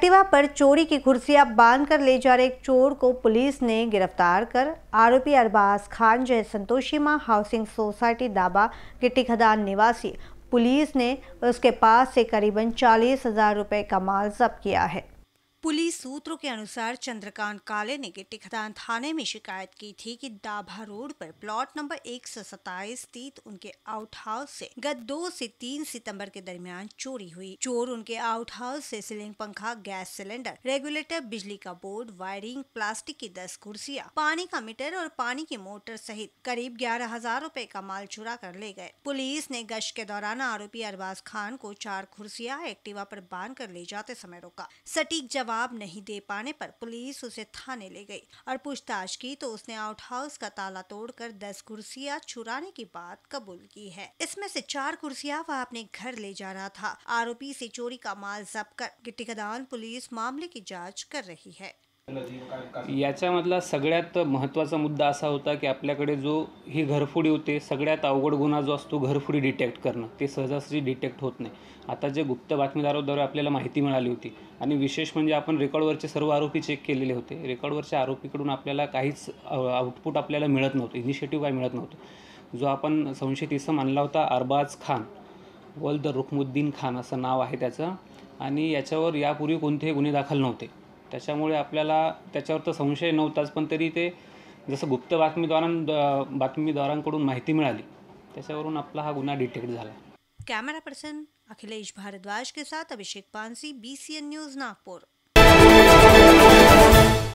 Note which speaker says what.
Speaker 1: Activa पर चोरी की कुर्सियां बांध कर ले जा रहे एक चोर को पुलिस ने गिरफ्तार कर आरोपी अरबाज खान जय संतोषी मां हाउसिंग सोसाइटी दाबा गिट्टी खदान निवासी पुलिस ने उसके पास से करीबन चालीस हजार रुपये का माल जब्त किया है पुलिस सूत्रों के अनुसार चंद्रकांत काले ने टिखदान थाने में शिकायत की थी कि डाभा रोड पर प्लॉट नंबर एक सौ स्थित उनके आउट हाउस से गत दो से तीन सितंबर के दरमियान चोरी हुई चोर उनके आउट हाउस से सिलिंग पंखा गैस सिलेंडर रेगुलेटर बिजली का बोर्ड वायरिंग प्लास्टिक की दस कुर्सियाँ पानी का मीटर और पानी की मोटर सहित करीब ग्यारह हजार रूपए का माल चुरा कर ले गए पुलिस ने गश्त के दौरान आरोपी अरबाज खान को चार कुर्सियाँ एक्टिवा पर बांध कर ले जाते समय रोका सटीक जवाब जवाब नहीं दे पाने पर पुलिस उसे थाने ले गई और पूछताछ की तो उसने आउट हाउस का ताला तोड़कर दस कुर्सिया चुराने की बात कबूल की है इसमें से चार कुर्सिया वह अपने घर ले जा रहा था आरोपी से चोरी का माल जब्त कर गिट्टी पुलिस मामले की जाँच कर रही
Speaker 2: है याच्यामधला सगळ्यात महत्त्वाचा मुद्दा असा होता की आपल्याकडे जो ही घरफोडी होते सगळ्यात अवघड गुन्हा जो असतो घरफोडी डिटेक्ट करणं ते सहजासहजी डिटेक्ट होत नाही आता जे गुप्त बातमीदाराद्वारे आपल्याला माहिती मिळाली होती आणि विशेष म्हणजे आपण रेकॉर्डवरचे सर्व आरोपी चेक केलेले होते रेकॉर्डवरच्या आरोपीकडून आपल्याला काहीच आउटपुट आपल्याला मिळत नव्हतं इनिशिएटिव्ह काय मिळत नव्हतं जो आपण संशयित इसम आणला होता अरबाज खान द रुखमुद्दीन खान असं नाव आहे त्याचं आणि याच्यावर यापूर्वी कोणतेही गुन्हे दाखल नव्हते त्याच्यामुळे आपल्याला त्याच्यावर तर संशय नव्हताच पण तरी ते जसं गुप्त बातमीद्वारां बातमीदारांकडून माहिती मिळाली त्याच्यावरून आपला हा गुन्हा डिटेक्ट झाला
Speaker 1: कॅमेरा पर्सन अखिलेश भारद्वाज के साथ अभिषेक पानसी बी न्यूज़ नागपूर